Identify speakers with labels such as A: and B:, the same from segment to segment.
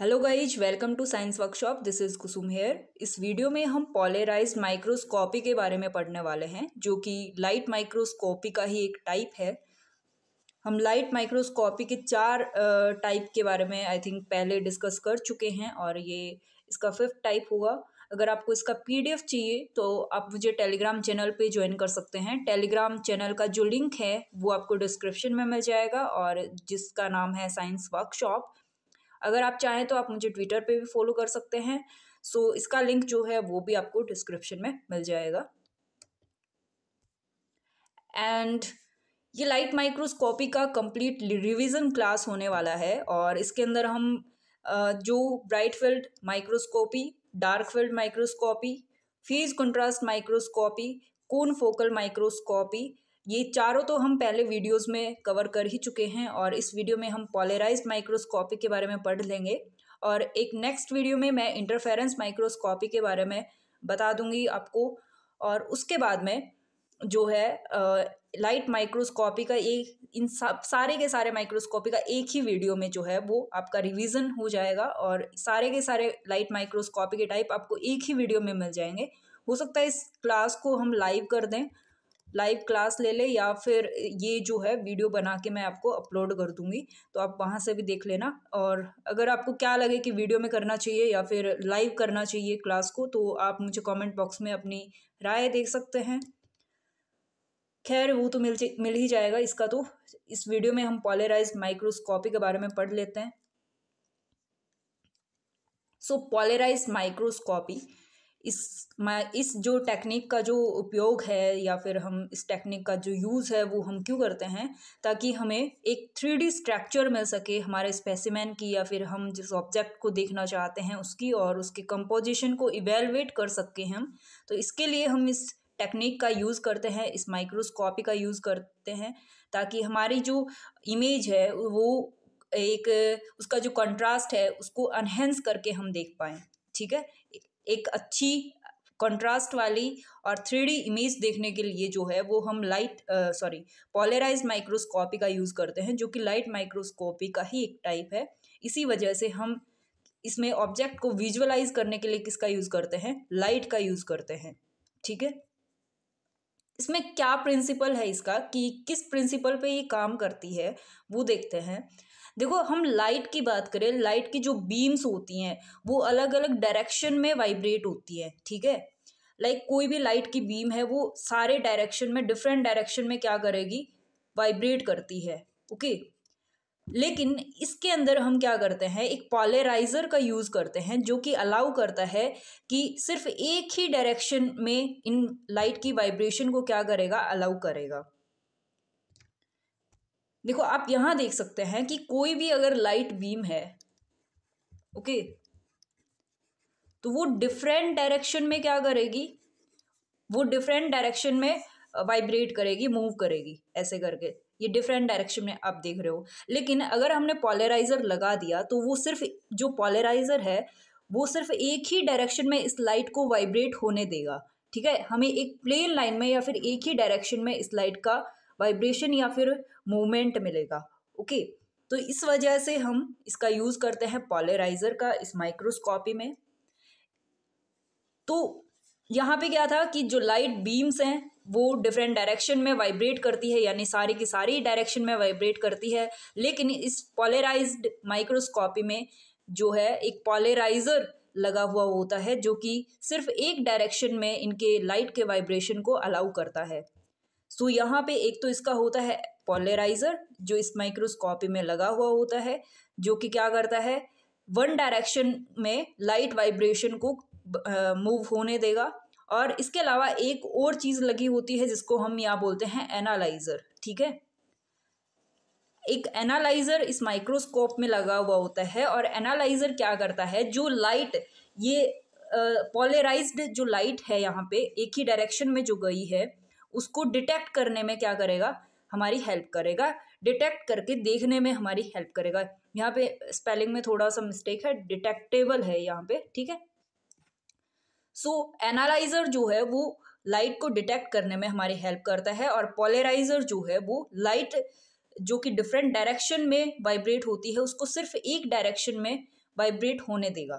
A: Hello guys welcome to science workshop this is Kusum here इस वीडियो में हम पॉलेराइज माइक्रोस्कोपी के बारे में पढ़ने वाले हैं जो कि लाइट माइक्रोस्कोपी का ही एक टाइप है हम लाइट माइक्रोस्कोपी के चार टाइप के बारे में आई थिंक पहले डिस्कस कर चुके हैं और ये इसका फिफ्थ टाइप होगा अगर आपको इसका पीडीएफ चाहिए तो आप मुझे टेलीग्राम चैनल पे ज्वाइन कर सकते हैं टेलीग्राम चैनल का जो लिंक है वो आपको डिस्क्रिप्शन में मिल जाएगा और जिसका नाम है साइंस वर्कशॉप अगर आप चाहें तो आप मुझे ट्विटर पे भी फॉलो कर सकते हैं सो so, इसका लिंक जो है वो भी आपको डिस्क्रिप्शन में मिल जाएगा एंड ये लाइट माइक्रोस्कोपी का कंप्लीट रिवीजन क्लास होने वाला है और इसके अंदर हम जो bright field microscopy dark field microscopy phase contrast microscopy confocal microscopy ये चारों तो हम पहले वीडियोस में कवर कर ही चुके हैं और इस वीडियो में हम पॉलेराइज माइक्रोस्कोपी के बारे में पढ़ लेंगे और एक नेक्स्ट वीडियो में मैं इंटरफेरेंस माइक्रोस्कोपी के बारे में बता दूंगी आपको और उसके बाद में जो है लाइट माइक्रोस्कोपी का एक इन सब सारे के सारे माइक्रोस्कोपी का एक ही वीडियो में जो है वो आपका रिविज़न हो जाएगा और सारे के सारे लाइट माइक्रोस्कोपी के टाइप आपको एक ही वीडियो में मिल जाएंगे हो सकता है इस क्लास को हम लाइव कर दें लाइव क्लास ले ले या फिर ये जो है वीडियो बना के मैं आपको अपलोड कर दूंगी तो आप वहाँ से भी देख लेना और अगर आपको क्या लगे कि वीडियो में करना चाहिए या फिर लाइव करना चाहिए क्लास को तो आप मुझे कमेंट बॉक्स में अपनी राय देख सकते हैं खैर वो तो मिल मिल ही जाएगा इसका तो इस वीडियो में हम पॉलराइज माइक्रोस्कोपी के बारे में पढ़ लेते हैं सो पॉलराइज माइक्रोस्कोपी इस मैं इस जो टेक्निक का जो उपयोग है या फिर हम इस टेक्निक का जो यूज़ है वो हम क्यों करते हैं ताकि हमें एक थ्री डी स्ट्रक्चर मिल सके हमारे स्पेसिमैन की या फिर हम जिस ऑब्जेक्ट को देखना चाहते हैं उसकी और उसके कंपोजिशन को इवेलुएट कर सकें हम तो इसके लिए हम इस टेक्निक का यूज़ करते हैं इस माइक्रोस्कोपी का यूज़ करते हैं ताकि हमारी जो इमेज है वो एक उसका जो कंट्रास्ट है उसको अनहेंस करके हम देख पाएँ ठीक है एक अच्छी कंट्रास्ट वाली और थ्री इमेज देखने के लिए जो है वो हम लाइट सॉरी पॉलराइज माइक्रोस्कोपी का यूज़ करते हैं जो कि लाइट माइक्रोस्कोपी का ही एक टाइप है इसी वजह से हम इसमें ऑब्जेक्ट को विजुअलाइज करने के लिए किसका यूज़ करते हैं लाइट का यूज़ करते हैं ठीक है इसमें क्या प्रिंसिपल है इसका कि किस प्रिंसिपल पे ये काम करती है वो देखते हैं देखो हम लाइट की बात करें लाइट की जो बीम्स होती हैं वो अलग अलग डायरेक्शन में वाइब्रेट होती है ठीक है लाइक like कोई भी लाइट की बीम है वो सारे डायरेक्शन में डिफरेंट डायरेक्शन में क्या करेगी वाइब्रेट करती है ओके लेकिन इसके अंदर हम क्या करते हैं एक पॉलराइजर का यूज़ करते हैं जो कि अलाउ करता है कि सिर्फ एक ही डायरेक्शन में इन लाइट की वाइब्रेशन को क्या करेगा अलाउ करेगा देखो आप यहां देख सकते हैं कि कोई भी अगर लाइट बीम है ओके तो वो डिफरेंट डायरेक्शन में क्या करेगी वो डिफरेंट डायरेक्शन में वाइब्रेट करेगी मूव करेगी ऐसे करके ये डिफरेंट डायरेक्शन में आप देख रहे हो लेकिन अगर हमने पॉलराइजर लगा दिया तो वो सिर्फ जो पॉलराइजर है वो सिर्फ एक ही डायरेक्शन में इस लाइट को वाइब्रेट होने देगा ठीक है हमें एक प्लेन लाइन में या फिर एक ही डायरेक्शन में इस लाइट का वाइब्रेशन या फिर मूवमेंट मिलेगा ओके तो इस वजह से हम इसका यूज़ करते हैं पॉलराइजर का इस माइक्रोस्कोपी में तो यहाँ पे क्या था कि जो लाइट बीम्स हैं वो डिफरेंट डायरेक्शन में वाइब्रेट करती है यानी सारी की सारी डायरेक्शन में वाइब्रेट करती है लेकिन इस पॉलराइज्ड माइक्रोस्कोपी में जो है एक पॉलराइजर लगा हुआ होता है जो कि सिर्फ एक डायरेक्शन में इनके लाइट के वाइब्रेशन को अलाउ करता है सो यहाँ पे एक तो इसका होता है पॉलेराइजर जो इस माइक्रोस्कोपी में लगा हुआ होता है जो कि क्या करता है वन डायरेक्शन में लाइट वाइब्रेशन को मूव होने देगा और इसके अलावा एक और चीज़ लगी होती है जिसको हम यहाँ बोलते हैं एनालाइज़र ठीक है एक एनालाइज़र इस माइक्रोस्कोप में लगा हुआ होता है और एनालाइज़र क्या करता है जो लाइट ये पोलराइज्ड uh, जो लाइट है यहाँ पे एक ही डायरेक्शन में जो गई है उसको डिटेक्ट करने में क्या करेगा हमारी हेल्प करेगा डिटेक्ट करके देखने में हमारी हेल्प करेगा यहाँ पे स्पेलिंग में थोड़ा सा मिस्टेक है डिटेक्टेबल है यहाँ पे ठीक है सो so, एनालाइजर जो है वो लाइट को डिटेक्ट करने में हमारी हेल्प करता है और पोलराइजर जो है वो लाइट जो कि डिफरेंट डायरेक्शन में वाइब्रेट होती है उसको सिर्फ एक डायरेक्शन में वाइब्रेट होने देगा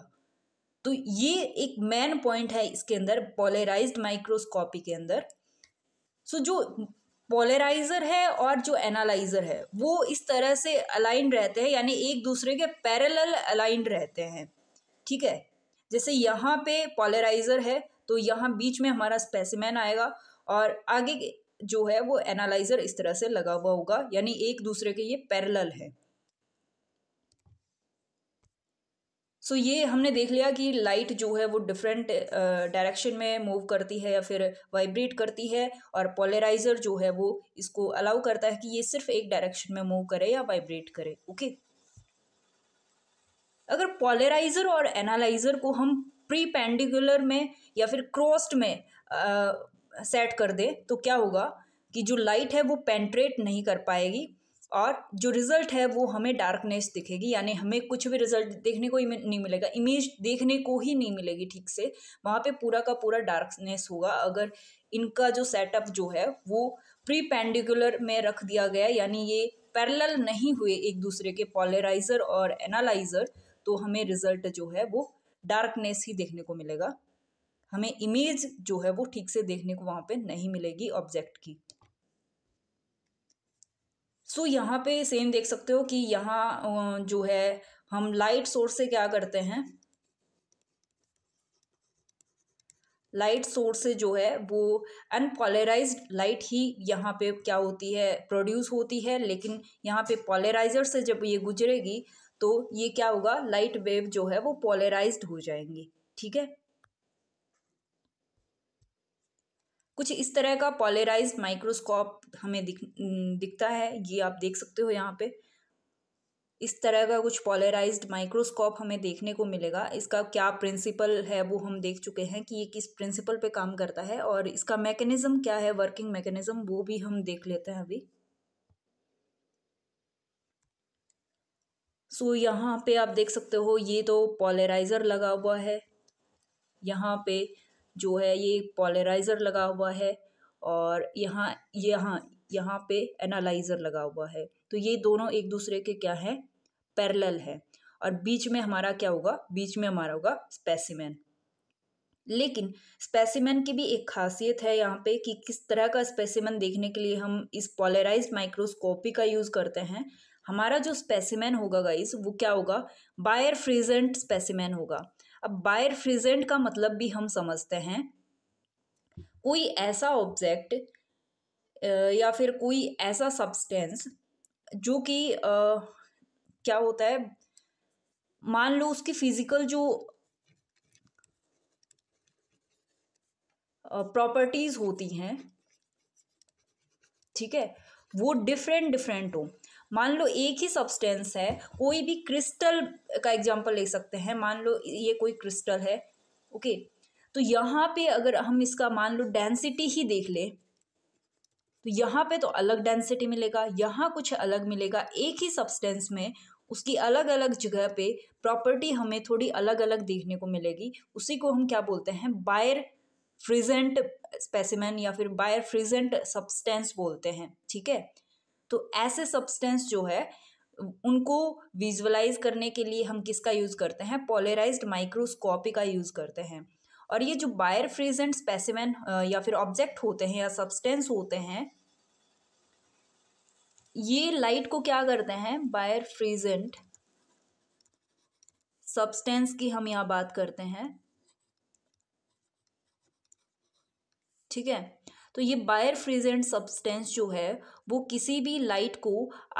A: तो ये एक मेन पॉइंट है इसके अंदर पोलराइज्ड माइक्रोस्कोपी के अंदर सो जो पोलराइजर है और जो एनालाइजर है वो इस तरह से अलाइन रहते हैं यानी एक दूसरे के पैरल अलाइंड रहते हैं ठीक है जैसे यहाँ पे पोलराइजर है तो यहाँ बीच में हमारा स्पेसिमैन आएगा और आगे जो है वो एनालाइजर इस तरह से लगा हुआ होगा यानी एक दूसरे के ये पैरल है सो so, ये हमने देख लिया कि लाइट जो है वो डिफरेंट डायरेक्शन में मूव करती है या फिर वाइब्रेट करती है और पोलराइजर जो है वो इसको अलाउ करता है कि ये सिर्फ एक डायरेक्शन में मूव करे या वाइब्रेट करे ओके okay? अगर पोलराइजर और एनालाइजर को हम प्री पेंडिकुलर में या फिर क्रॉस्ड में सेट कर दें तो क्या होगा कि जो लाइट है वो पेंट्रेट नहीं कर पाएगी और जो रिज़ल्ट है वो हमें डार्कनेस दिखेगी यानी हमें कुछ भी रिज़ल्ट देखने को नहीं मिलेगा इमेज देखने को ही नहीं मिलेगी ठीक से वहाँ पे पूरा का पूरा डार्कनेस होगा अगर इनका जो सेटअप जो है वो प्री पेंडिकुलर में रख दिया गया यानी ये पैरेलल नहीं हुए एक दूसरे के पॉलराइज़र और एनालाइज़र तो हमें रिज़ल्ट जो है वो डार्कनेस ही देखने को मिलेगा हमें इमेज जो है वो ठीक से देखने को वहाँ पे नहीं मिलेगी ऑब्जेक्ट की सो so, यहाँ पे सेम देख सकते हो कि यहाँ जो है हम लाइट सोर्स से क्या करते हैं लाइट सोर्स से जो है वो अनपोलराइज लाइट ही यहाँ पे क्या होती है प्रोड्यूस होती है लेकिन यहाँ पे पोलराइजर से जब ये गुजरेगी तो ये क्या होगा लाइट वेव जो है वो पोलराइज हो जाएंगी ठीक है कुछ इस तरह का पॉलराइज माइक्रोस्कोप हमें दिख दिखता है ये आप देख सकते हो यहाँ पे इस तरह का कुछ पॉलराइज माइक्रोस्कोप हमें देखने को मिलेगा इसका क्या प्रिंसिपल है वो हम देख चुके हैं कि ये किस प्रिंसिपल पे काम करता है और इसका मैकेनिज़्म क्या है वर्किंग मैकेनिज़्म वो भी हम देख लेते हैं अभी सो so, यहाँ पे आप देख सकते हो ये तो पॉलराइज़र लगा हुआ है यहाँ पे जो है ये पॉलराइज़र लगा हुआ है और यहाँ यहाँ यहाँ पे एनालाइज़र लगा हुआ है तो ये दोनों एक दूसरे के क्या हैं पैरेलल है और बीच में हमारा क्या होगा बीच में हमारा होगा स्पेसिमेन लेकिन स्पेसिमेन की भी एक खासियत है यहाँ पे कि किस तरह का स्पेसिमेन देखने के लिए हम इस पॉलराइज माइक्रोस्कोपी का यूज़ करते हैं हमारा जो स्पेसिमेन होगा गाइस वो क्या होगा बायर फ्रीजेंट स्पेसिमेन होगा अब बायर फ्रीजेंट का मतलब भी हम समझते हैं कोई ऐसा ऑब्जेक्ट या फिर कोई ऐसा सब्सटेंस जो कि क्या होता है मान लो उसकी फिजिकल जो प्रॉपर्टीज होती हैं ठीक है वो डिफरेंट डिफरेंट हो मान लो एक ही सब्सटेंस है कोई भी क्रिस्टल का एग्जाम्पल ले सकते हैं मान लो ये कोई क्रिस्टल है ओके तो यहाँ पे अगर हम इसका मान लो डेंसिटी ही देख ले तो यहाँ पे तो अलग डेंसिटी मिलेगा यहाँ कुछ अलग मिलेगा एक ही सब्सटेंस में उसकी अलग अलग जगह पे प्रॉपर्टी हमें थोड़ी अलग अलग देखने को मिलेगी उसी को हम क्या बोलते हैं बायर फ्रिजेंट स्पेसिमेन या फिर बायर फ्रिजेंट सब्सटेंस बोलते हैं ठीक है तो ऐसे सब्सटेंस जो है उनको विजुअलाइज करने के लिए हम किसका यूज़ करते हैं पोलराइज्ड माइक्रोस्कोपी का यूज़ करते हैं और ये जो बायर फ्रीजेंट स्पेसिमेन या फिर ऑब्जेक्ट होते हैं या सब्सटेंस होते हैं ये लाइट को क्या करते हैं बायर फ्रीजेंट सब्सटेंस की हम यहाँ बात करते हैं ठीक है तो ये बायर फ्रीजेंट सब्सटेंस जो है वो किसी भी लाइट को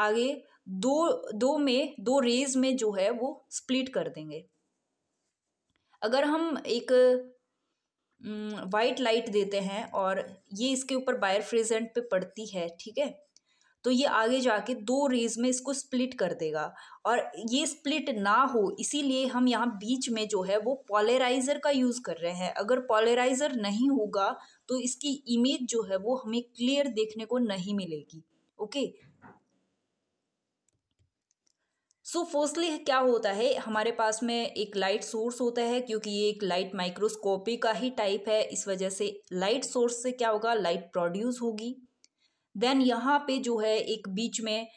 A: आगे दो दो में दो रेज में जो है वो स्प्लिट कर देंगे अगर हम एक वाइट लाइट देते हैं और ये इसके ऊपर बायर फ्रीजेंट पे पड़ती है ठीक है तो ये आगे जाके दो रेज में इसको स्प्लिट कर देगा और ये स्प्लिट ना हो इसीलिए हम यहाँ बीच में जो है वो पॉलराइज़र का यूज़ कर रहे हैं अगर पॉलराइज़र नहीं होगा तो इसकी इमेज जो है वो हमें क्लियर देखने को नहीं मिलेगी ओके सो so, फोर्सली क्या होता है हमारे पास में एक लाइट सोर्स होता है क्योंकि ये एक लाइट माइक्रोस्कोपी का ही टाइप है इस वजह से लाइट सोर्स से क्या होगा लाइट प्रोड्यूस होगी देन यहाँ पे जो है एक बीच में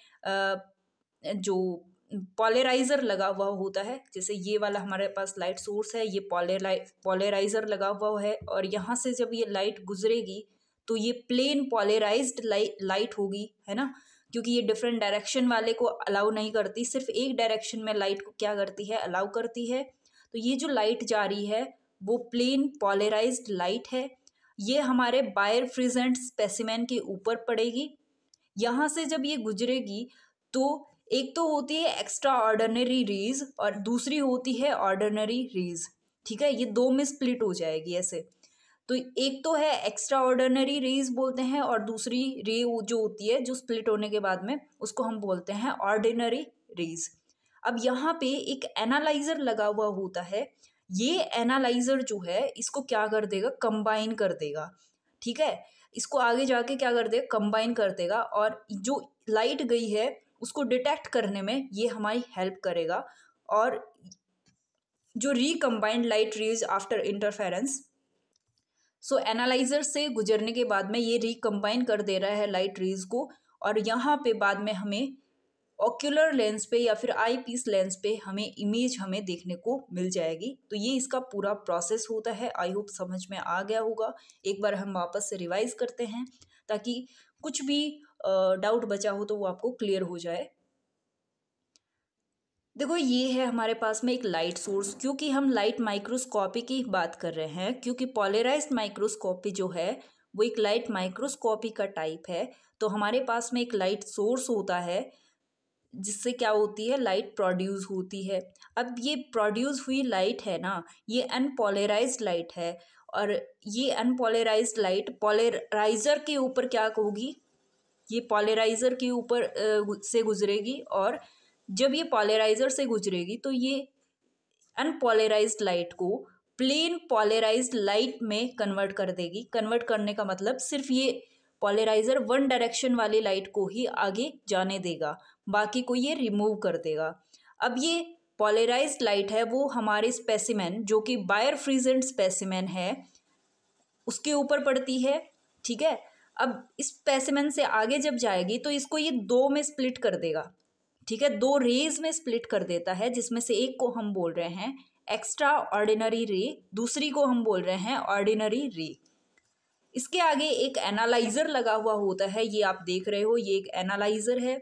A: जो पॉलराइजर लगा हुआ होता है जैसे ये वाला हमारे पास लाइट सोर्स है ये पॉलराइजर लगा हुआ है और यहाँ से जब ये लाइट गुजरेगी तो ये प्लेन पॉलराइज्ड लाइट होगी है ना क्योंकि ये डिफरेंट डायरेक्शन वाले को अलाउ नहीं करती सिर्फ एक डायरेक्शन में लाइट को क्या करती है अलाउ करती है तो ये जो लाइट जा रही है वो प्लेन पॉलेराइज लाइट है ये हमारे बायरफ्रीजेंट स्पेसिमेन के ऊपर पड़ेगी यहाँ से जब ये गुजरेगी तो एक तो होती है एक्स्ट्रा ऑर्डनरी रीज और दूसरी होती है ऑर्डनरी रीज ठीक है ये दो में स्प्लिट हो जाएगी ऐसे तो एक तो है एक्स्ट्रा ऑर्डनरी रेज बोलते हैं और दूसरी रे जो होती है जो स्प्लिट होने के बाद में उसको हम बोलते हैं ऑर्डिनरी रेज अब यहाँ पे एक एनालाइजर लगा हुआ होता है ये एनालाइजर जो है इसको क्या कर देगा कंबाइन कर देगा ठीक है इसको आगे जाके क्या कर देगा कंबाइन कर देगा और जो लाइट गई है उसको डिटेक्ट करने में ये हमारी हेल्प करेगा और जो recombined light rays after interference so analyzer से गुजरने के बाद में ये रिकम्बाइन कर दे रहा है लाइट रेज को और यहाँ पे बाद में हमें ऑक्यूलर लेंस पे या फिर आई पीस लेंस पे हमें इमेज हमें देखने को मिल जाएगी तो ये इसका पूरा प्रोसेस होता है आई होप समझ में आ गया होगा एक बार हम वापस से रिवाइज करते हैं ताकि कुछ भी डाउट बचा हो तो वो आपको क्लियर हो जाए देखो ये है हमारे पास में एक लाइट सोर्स क्योंकि हम लाइट माइक्रोस्कोपी की बात कर रहे हैं क्योंकि पॉलराइज माइक्रोस्कोपी जो है वो एक लाइट माइक्रोस्कोपी का टाइप है तो हमारे पास में एक लाइट सोर्स होता है जिससे क्या होती है लाइट प्रोड्यूस होती है अब ये प्रोड्यूस हुई लाइट है ना ये अनपोलराइज लाइट है और ये अनपोलराइज लाइट पोलराइज़र के ऊपर क्या होगी ये पोलराइज़र के ऊपर से गुजरेगी और जब ये पोलराइज़र से गुजरेगी तो ये अनपोलराइज लाइट को प्लेन पोलराइज लाइट में कन्वर्ट कर देगी कन्वर्ट करने का मतलब सिर्फ ये पोलराइज़र वन डायरेक्शन वाली लाइट को ही आगे जाने देगा बाकी को ये रिमूव कर देगा अब ये पॉलराइज लाइट है वो हमारे स्पेसिमेन जो कि बायर फ्रीजेंट स्पेसिमेन है उसके ऊपर पड़ती है ठीक है अब इस स्पेसिमेन से आगे जब जाएगी तो इसको ये दो में स्प्लिट कर देगा ठीक है दो रेज में स्प्लिट कर देता है जिसमें से एक को हम बोल रहे हैं एक्स्ट्रा ऑर्डिनरी रे दूसरी को हम बोल रहे हैं ऑर्डिनरी रे इसके आगे एक एनालाइज़र लगा हुआ होता है ये आप देख रहे हो ये एक एनालाइज़र है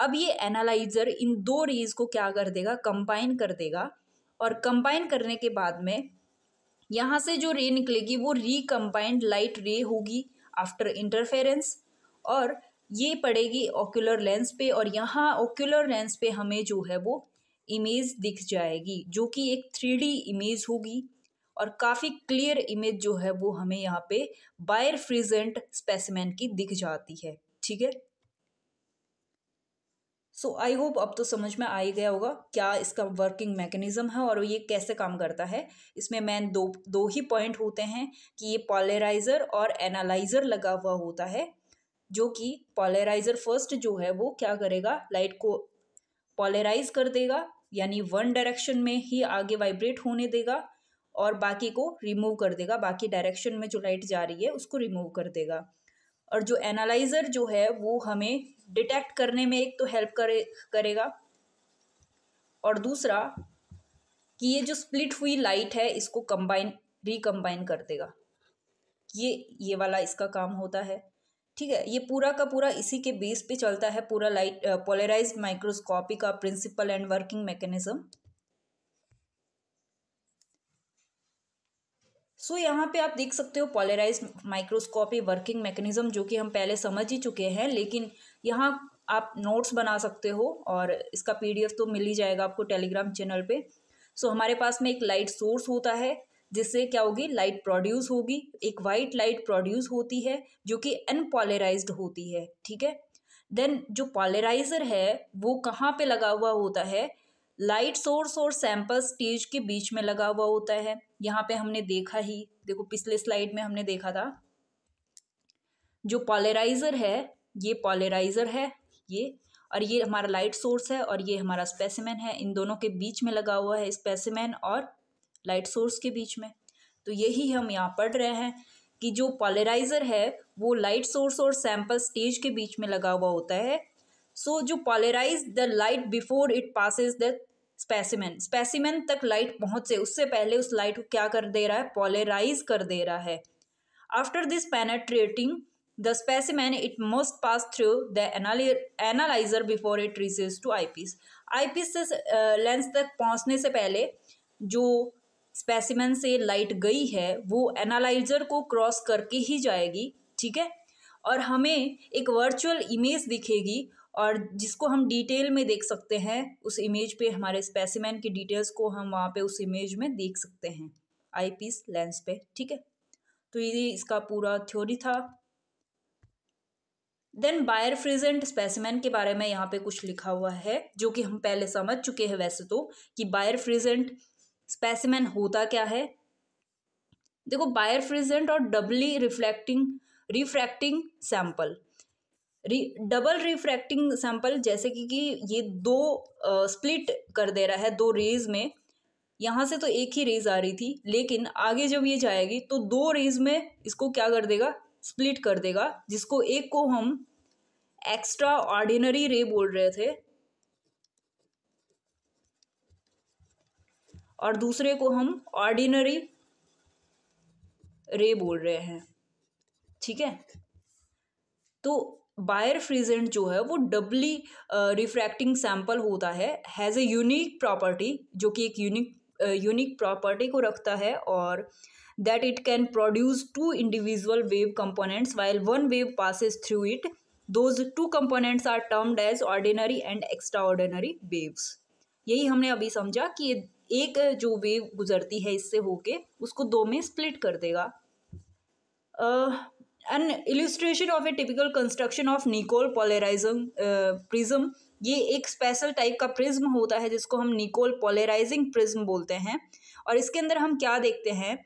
A: अब ये एनालाइजर इन दो रेज को क्या कर देगा कंबाइन कर देगा और कंबाइन करने के बाद में यहाँ से जो रे निकलेगी वो रिकम्बाइंड लाइट रे होगी आफ्टर इंटरफेरेंस और ये पड़ेगी ऑक्यूलर लेंस पे और यहाँ ऑक्यूलर लेंस पे हमें जो है वो इमेज दिख जाएगी जो कि एक थ्री इमेज होगी और काफ़ी क्लियर इमेज जो है वो हमें यहाँ पे बायर फ्रीजेंट स्पेसिमेंट की दिख जाती है ठीक है सो आई होप अब तो समझ में आ ही गया होगा क्या इसका वर्किंग मैकेनिज़्म है और ये कैसे काम करता है इसमें मैन दो दो ही पॉइंट होते हैं कि ये पॉलराइज़र और एनालाइज़र लगा हुआ होता है जो कि पॉलराइज़र फर्स्ट जो है वो क्या करेगा लाइट को पॉलराइज कर देगा यानी वन डायरेक्शन में ही आगे वाइब्रेट होने देगा और बाकी को रिमूव कर देगा बाकी डायरेक्शन में जो लाइट जा रही है उसको रिमूव कर देगा और जो एनालाइज़र जो है वो हमें डिटेक्ट करने में एक तो हेल्प करे करेगा और दूसरा कि ये जो स्प्लिट हुई लाइट है इसको कंबाइन रिकम्बाइन कर देगा ये ये वाला इसका काम होता है ठीक है ये पूरा का पूरा इसी के बेस पे चलता है पूरा लाइट पोलराइज माइक्रोस्कोपी का principle and working mechanism so so, यहाँ पे आप देख सकते हो पॉलेराइज माइक्रोस्कोपी वर्किंग मैकेनिज्म जो कि हम पहले समझ ही चुके हैं लेकिन यहाँ आप नोट्स बना सकते हो और इसका पीडीएफ तो मिल ही जाएगा आपको टेलीग्राम चैनल पे सो so, हमारे पास में एक लाइट सोर्स होता है जिससे क्या होगी लाइट प्रोड्यूस होगी एक वाइट लाइट प्रोड्यूस होती है जो कि अनपोलराइज्ड होती है ठीक है देन जो पॉलराइजर है वो कहाँ पर लगा हुआ होता है लाइट सोर्स और सैम्पल स्टेज के बीच में लगा हुआ होता है यहाँ पे हमने देखा ही देखो पिछले स्लाइड में हमने देखा था जो पॉलराइजर है ये पॉलराइजर है ये और ये हमारा लाइट सोर्स है और ये हमारा स्पेसिमैन है इन दोनों के बीच में लगा हुआ है स्पेसिमैन और लाइट सोर्स के बीच में तो यही हम यहाँ पढ़ रहे हैं कि जो पॉलराइजर है वो लाइट सोर्स और सैम्पल स्टेज के बीच में लगा हुआ होता है सो so, जो polarize the light before it passes the specimen specimen तक लाइट पहुंचे उससे पहले उस लाइट को क्या कर दे रहा है पोलराइज कर दे रहा है after this penetrating the specimen it must pass through the analyzer before it reaches to eyepiece eyepiece से लेंस तक पहुंचने से पहले जो स्पेसिमेन से लाइट गई है वो एनालाइजर को क्रॉस करके ही जाएगी ठीक है और हमें एक वर्चुअल इमेज दिखेगी और जिसको हम डिटेल में देख सकते हैं उस इमेज पे हमारे स्पेसिमैन की डिटेल्स को हम वहाँ पे उस इमेज में देख सकते हैं आई पीस लेंस पे ठीक है तो ये इसका पूरा थ्योरी था देन बायरफ्रीजेंट स्पेसिमैन के बारे में यहाँ पे कुछ लिखा हुआ है जो कि हम पहले समझ चुके हैं वैसे तो कि बायरफ्रीजेंट स्पेसिमैन होता क्या है देखो बायरफ्रीजेंट और doubly reflecting refracting sample re double refracting sample जैसे कि, कि ये दो स्प्लिट कर दे रहा है दो रेज में यहाँ से तो एक ही रेज आ रही थी लेकिन आगे जब ये जाएगी तो दो रेज में इसको क्या कर देगा स्प्लिट कर देगा जिसको एक को हम एक्स्ट्रा ऑर्डिनरी रे बोल रहे थे और दूसरे को हम ऑर्डिनरी रे बोल रहे हैं ठीक है तो बायर फ्रीजेंट जो है वो डबली रिफ्रैक्टिंग सैम्पल होता है हैज़ ए यूनिक प्रॉपर्टी जो कि एक यूनिक यूनिक प्रॉपर्टी को रखता है और that it can produce two individual wave components while one wave passes through it those two components are termed as ordinary and extraordinary waves यही हमने अभी समझा कि एक जो वेव गुजरती है इससे होके उसको दो में स्प्लिट कर देगा uh, an illustration of a typical construction of Nicol polarism prism ये एक स्पेशल टाइप का प्रिज्म होता है जिसको हम निकोल पोलराइजिंग प्रिज्म बोलते हैं और इसके अंदर हम क्या देखते हैं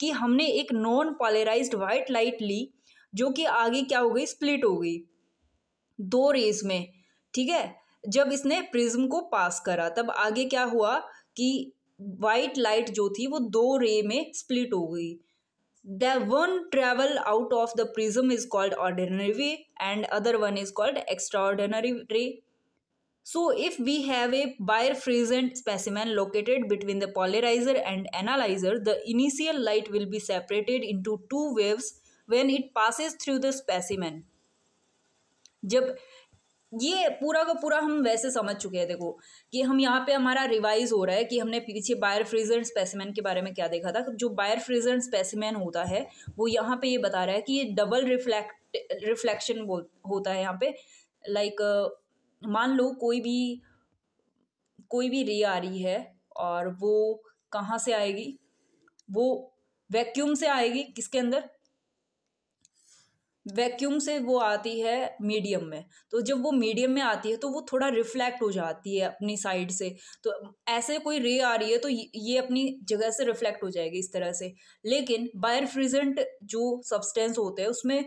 A: कि हमने एक नॉन पोलराइज वाइट लाइट ली जो कि आगे क्या हो गई स्प्लिट हो गई दो रेज में ठीक है जब इसने प्रिज्म को पास करा तब आगे क्या हुआ कि वाइट लाइट जो थी वो दो रे में स्प्लिट हो गई the one travel out of the prism is called ordinary way and other one is called extraordinary ray so if we have a birefringent specimen located between the polarizer and analyzer the initial light will be separated into two waves when it passes through the specimen जब ये पूरा का पूरा हम वैसे समझ चुके हैं देखो कि हम यहाँ पे हमारा रिवाइज हो रहा है कि हमने पीछे बायर फ्रीजन स्पेसिमैन के बारे में क्या देखा था जो बायर फ्रीजन स्पेसिमैन होता है वो यहाँ पे ये बता रहा है कि ये डबल रिफ्लेक्ट रिफ्लेक्शन होता है यहाँ पे लाइक मान लो कोई भी कोई भी रे आ रही है और वो कहाँ से आएगी वो वैक्यूम से आएगी किसके अंदर वैक्यूम से वो आती है मीडियम में तो जब वो मीडियम में आती है तो वो थोड़ा रिफ्लेक्ट हो जाती है अपनी साइड से तो ऐसे कोई रे आ रही है तो ये अपनी जगह से रिफ्लेक्ट हो जाएगी इस तरह से लेकिन बायरफ्रिजेंट जो सब्सटेंस होते हैं उसमें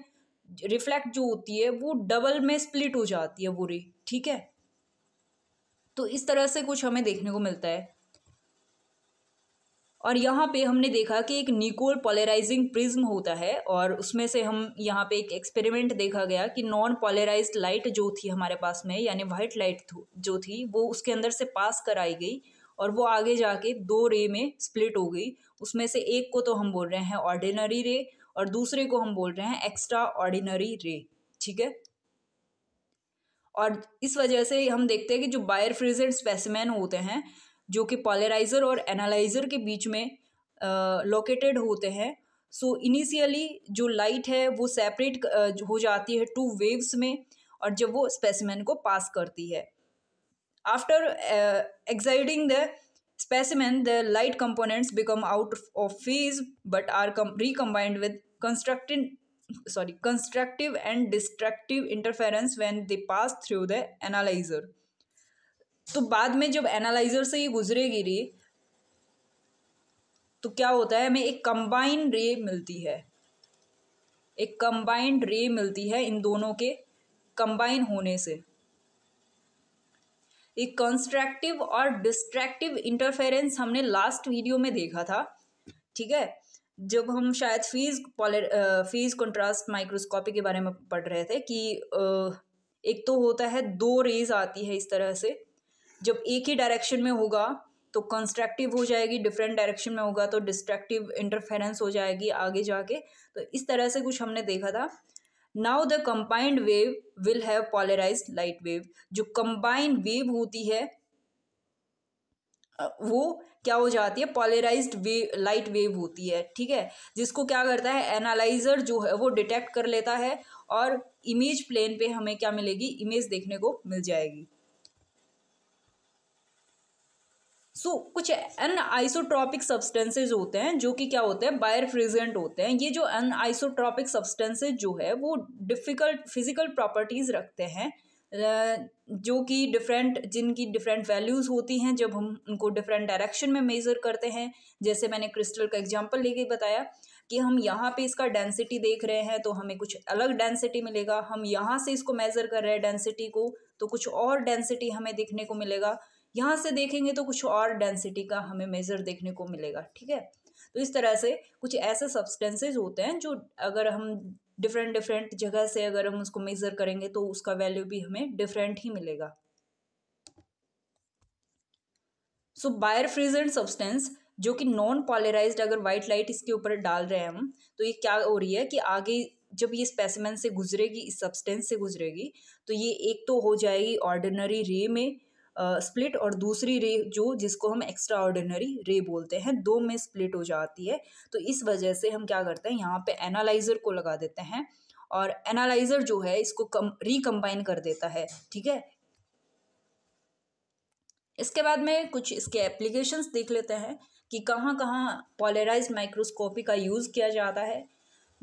A: रिफ्लेक्ट जो होती है वो डबल में स्प्लिट हो जाती है वो रे ठीक है तो इस तरह से कुछ हमें देखने को मिलता है और यहाँ पे हमने देखा कि एक निकोल पोलराइजिंग प्रिज्म होता है और उसमें से हम यहाँ पे एक एक्सपेरिमेंट देखा गया कि नॉन पोलराइज लाइट जो थी हमारे पास में यानी वाइट लाइट जो थी वो उसके अंदर से पास कराई गई और वो आगे जाके दो रे में स्प्लिट हो गई उसमें से एक को तो हम बोल रहे हैं ऑर्डिनरी रे और दूसरे को हम बोल रहे हैं एक्स्ट्रा ऑर्डिनरी रे ठीक है और इस वजह से हम देखते हैं कि जो बायर फ्रीजेड स्पेसिमैन होते हैं जो कि पॉलराइज़र और एनालाइज़र के बीच में लोकेटेड uh, होते हैं सो so, इनिशियली जो लाइट है वो सेपरेट uh, हो जाती है टू वेव्स में और जब वो स्पेसिमैन को पास करती है after exiting the specimen the light components become out of phase but are come recombined with constructive sorry constructive and destructive interference when they pass through the analyzer तो बाद में जब एनालाइजर से ये गुजरेगी रे तो क्या होता है हमें एक कंबाइंड रे मिलती है एक कंबाइंड रे मिलती है इन दोनों के कंबाइन होने से एक कंस्ट्रक्टिव और डिस्ट्रैक्टिव इंटरफेरेंस हमने लास्ट वीडियो में देखा था ठीक है जब हम शायद phase pol phase contrast microscopy के बारे में पढ़ रहे थे कि एक तो होता है दो रेज आती है इस तरह से जब एक ही डायरेक्शन में होगा तो कंस्ट्रक्टिव हो जाएगी डिफरेंट डायरेक्शन में होगा तो डिस्ट्रक्टिव इंटरफेरेंस हो जाएगी आगे जाके तो इस तरह से कुछ हमने देखा था now the combined wave will have polarize light wave जो कंबाइंड वेव होती है वो क्या हो जाती है पॉलराइज्ड वेव लाइट वेव होती है ठीक है जिसको क्या करता है एनालाइजर जो है वो डिटेक्ट कर लेता है और इमेज प्लेन पे हमें क्या मिलेगी इमेज देखने को मिल जाएगी सो so, कुछ अन आइसोट्रॉपिक सब्सटेंसेज होते हैं जो कि क्या होते हैं बायर फ्रिजेंट होते हैं ये जो अन आइसोट्रॉपिक सब्सटेंसेज जो है वो डिफ़िकल्ट फिजिकल प्रॉपर्टीज़ रखते हैं जो कि डिफरेंट जिनकी डिफरेंट वैल्यूज़ होती हैं जब हम उनको डिफरेंट डायरेक्शन में मेज़र करते हैं जैसे मैंने क्रिस्टल का एग्जांपल लेके बताया कि हम यहाँ पे इसका डेंसिटी देख रहे हैं तो हमें कुछ अलग डेंसिटी मिलेगा हम यहाँ से इसको मेज़र कर रहे हैं डेंसिटी को तो कुछ और डेंसिटी हमें देखने को मिलेगा यहाँ से देखेंगे तो कुछ और डेंसिटी का हमें मेज़र देखने को मिलेगा ठीक है तो इस तरह से कुछ ऐसे सब्सटेंसेज होते हैं जो अगर हम डिफरेंट डिफरेंट जगह से अगर हम उसको मेज़र करेंगे तो उसका वैल्यू भी हमें डिफरेंट ही मिलेगा सो बायर फ्रीजन सब्सटेंस जो कि नॉन पॉलराइज अगर व्हाइट लाइट इसके ऊपर डाल रहे हैं हम तो ये क्या हो रही है कि आगे जब ये स्पेसिमेंट से गुजरेगी इस सब्सटेंस से गुजरेगी तो ये एक तो हो जाएगी ऑर्डिनरी रे में स्प्लिट और दूसरी रे जो जिसको हम एक्स्ट्रा ऑर्डिनरी रे बोलते हैं दो में स्प्लिट हो जाती है तो इस वजह से हम क्या करते हैं यहाँ पे एनालाइज़र को लगा देते हैं और एनालाइज़र जो है इसको कम रिकम्बाइन कर देता है ठीक है इसके बाद में कुछ इसके एप्लीकेशंस देख लेते हैं कि कहाँ कहाँ पॉलराइज माइक्रोस्कोपी का यूज़ किया जाता है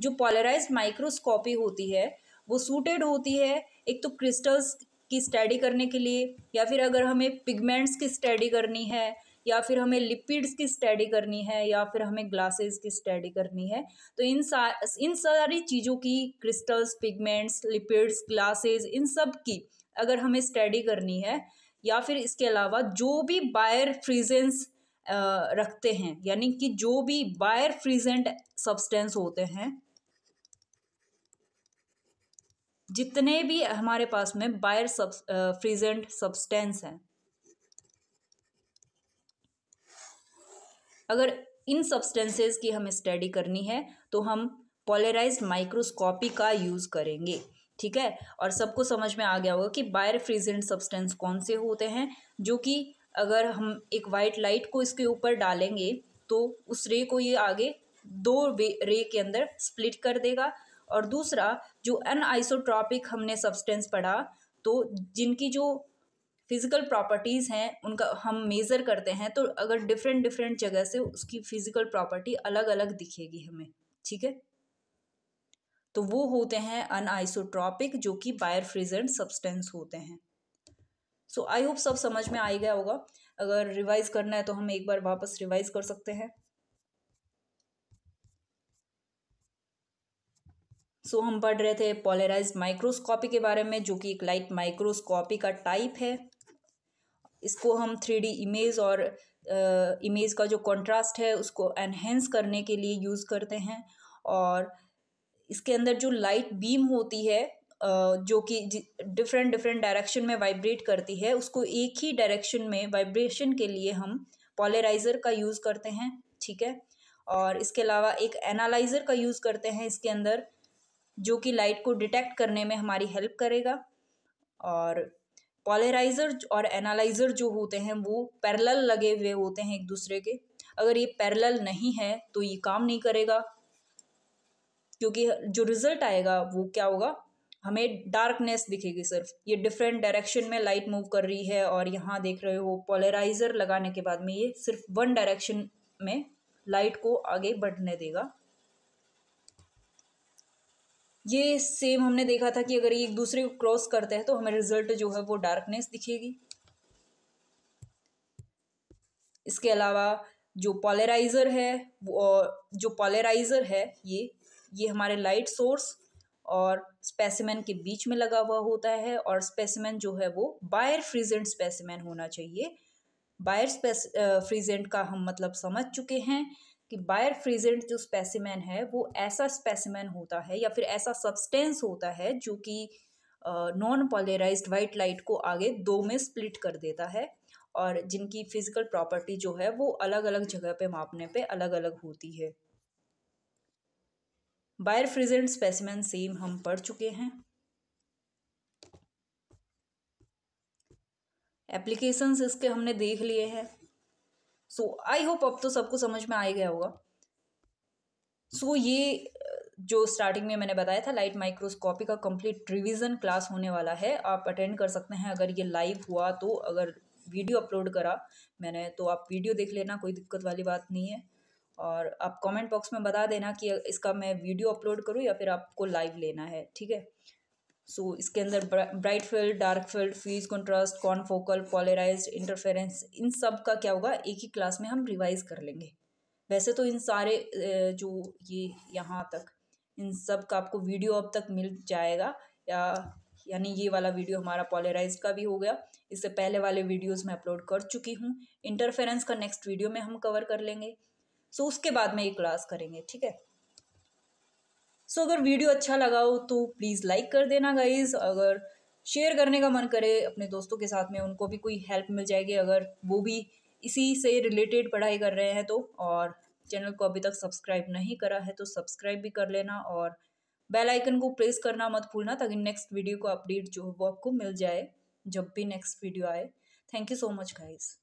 A: जो पॉलराइज माइक्रोस्कोपी होती है वो सूटेड होती है एक तो क्रिस्टल्स की स्टडी करने के लिए या फिर अगर हमें पिगमेंट्स की स्टडी करनी है या फिर हमें लिपिड्स की स्टडी करनी है या फिर हमें ग्लासेस की स्टडी करनी है तो इन सा इन सारी चीज़ों की क्रिस्टल्स पिगमेंट्स लिपिड्स ग्लासेस इन सब की अगर हमें स्टडी करनी है या फिर इसके अलावा जो भी बायर फ्रीजेंस रखते हैं यानी कि जो भी बायर फ्रीजेंट सब्सटेंस होते हैं जितने भी हमारे पास में बायर सब फ्रीजेंट सब्सटेंस हैं अगर इन सब्सटेंसेस की हम स्टडी करनी है तो हम पोलराइज्ड माइक्रोस्कोपी का यूज़ करेंगे ठीक है और सबको समझ में आ गया होगा कि बायर फ्रीजेंट सब्सटेंस कौन से होते हैं जो कि अगर हम एक वाइट लाइट को इसके ऊपर डालेंगे तो उस रे को ये आगे दो रे के अंदर स्प्लिट कर देगा और दूसरा जो अन आइसोट्रॉपिक हमने सब्सटेंस पढ़ा तो जिनकी जो फिज़िकल प्रॉपर्टीज़ हैं उनका हम मेज़र करते हैं तो अगर डिफरेंट डिफरेंट जगह से उसकी फ़िज़िकल प्रॉपर्टी अलग अलग दिखेगी हमें ठीक है तो वो होते हैं अनआइसोट्रॉपिक जो कि फ्रीजेंट सब्सटेंस होते हैं सो आई होप सब समझ में आ गया होगा अगर रिवाइज़ करना है तो हम एक बार वापस रिवाइज़ कर सकते हैं सो हम पढ़ रहे थे पोलराइज माइक्रोस्कॉपी के बारे में जो कि एक लाइट माइक्रोस्कॉपी का टाइप है इसको हम थ्री इमेज और इमेज का जो कंट्रास्ट है उसको एनहेंस करने के लिए यूज़ करते हैं और इसके अंदर जो लाइट बीम होती है जो कि डिफरेंट डिफरेंट डायरेक्शन में वाइब्रेट करती है उसको एक ही डायरेक्शन में वाइब्रेशन के लिए हम पॉलराइज़र का यूज़ करते हैं ठीक है और इसके अलावा एक एनालाइज़र का यूज़ करते हैं इसके अंदर जो कि लाइट को डिटेक्ट करने में हमारी हेल्प करेगा और पॉलराइज़र और एनालाइज़र जो होते हैं वो पैरेलल लगे हुए होते हैं एक दूसरे के अगर ये पैरेलल नहीं है तो ये काम नहीं करेगा क्योंकि जो रिज़ल्ट आएगा वो क्या होगा हमें डार्कनेस दिखेगी सिर्फ ये डिफरेंट डायरेक्शन में लाइट मूव कर रही है और यहाँ देख रहे हो पॉलेराइज़र लगाने के बाद में ये सिर्फ वन डायरेक्शन में लाइट को आगे बढ़ने देगा ये सेम हमने देखा था कि अगर ये एक दूसरे को क्रॉस करते हैं तो हमें रिजल्ट जो है वो डार्कनेस दिखेगी इसके अलावा जो पॉलराइज़र है वो जो पॉलराइज़र है ये ये हमारे लाइट सोर्स और स्पेसिमेन के बीच में लगा हुआ होता है और स्पेसिमेन जो है वो बायर फ्रीजेंट स्पेसिमेन होना चाहिए बायर स्पेस फ्रीजेंट का हम मतलब समझ चुके हैं कि बायर फ्रीजेंट जो स्पेसिमैन है वो ऐसा स्पेसिमैन होता है या फिर ऐसा सब्सटेंस होता है जो कि नॉन पोलराइज्ड वाइट लाइट को आगे दो में स्प्लिट कर देता है और जिनकी फिजिकल प्रॉपर्टी जो है वो अलग अलग जगह पे मापने पे अलग अलग होती है बायर फ्रीजेंट स्पेसिमैन सेम हम पढ़ चुके हैं एप्लीकेशंस इसके हमने देख लिए हैं सो आई होप अब तो सबको समझ में आ ही गया होगा सो so, ये जो स्टार्टिंग में मैंने बताया था लाइट माइक्रोस्कोपी का कंप्लीट रिवीजन क्लास होने वाला है आप अटेंड कर सकते हैं अगर ये लाइव हुआ तो अगर वीडियो अपलोड करा मैंने तो आप वीडियो देख लेना कोई दिक्कत वाली बात नहीं है और आप कमेंट बॉक्स में बता देना कि इसका मैं वीडियो अपलोड करूँ या फिर आपको लाइव लेना है ठीक है सो so, इसके अंदर bright field dark field fuse contrast focal polarise interference इन सब का क्या होगा एक ही क्लास में हम रिवाइज कर लेंगे वैसे तो इन सारे जो ये यहाँ तक इन सब का आपको वीडियो अब तक मिल जाएगा या यानी ये वाला वीडियो हमारा पॉलराइज का भी हो गया इससे पहले वाले वीडियोज़ मैं अपलोड कर चुकी हूँ इंटरफेरेंस का नेक्स्ट वीडियो में हम कवर कर लेंगे सो so, उसके बाद में ये क्लास करेंगे ठीक है सो so, अगर वीडियो अच्छा लगा हो तो प्लीज़ लाइक कर देना गाइज़ अगर शेयर करने का मन करे अपने दोस्तों के साथ में उनको भी कोई हेल्प मिल जाएगी अगर वो भी इसी से रिलेटेड पढ़ाई कर रहे हैं तो और चैनल को अभी तक सब्सक्राइब नहीं करा है तो सब्सक्राइब भी कर लेना और बेल आइकन को प्रेस करना मत भूलना ताकि नेक्स्ट वीडियो का अपडेट जो वो आपको मिल जाए जब भी नेक्स्ट वीडियो आए thank you so much guys